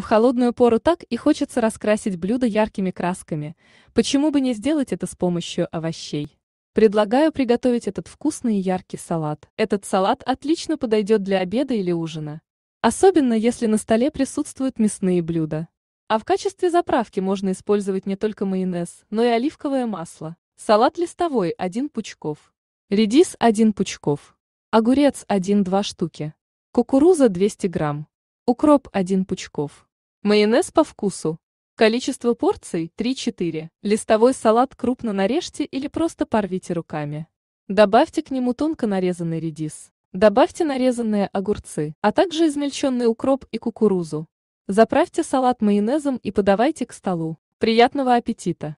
В холодную пору так и хочется раскрасить блюдо яркими красками. Почему бы не сделать это с помощью овощей? Предлагаю приготовить этот вкусный и яркий салат. Этот салат отлично подойдет для обеда или ужина. Особенно если на столе присутствуют мясные блюда. А в качестве заправки можно использовать не только майонез, но и оливковое масло. Салат листовой – 1 пучков. Редис – 1 пучков. Огурец – 1-2 штуки. Кукуруза – 200 грамм. Укроп – 1 пучков. Майонез по вкусу. Количество порций 3-4. Листовой салат крупно нарежьте или просто порвите руками. Добавьте к нему тонко нарезанный редис. Добавьте нарезанные огурцы, а также измельченный укроп и кукурузу. Заправьте салат майонезом и подавайте к столу. Приятного аппетита!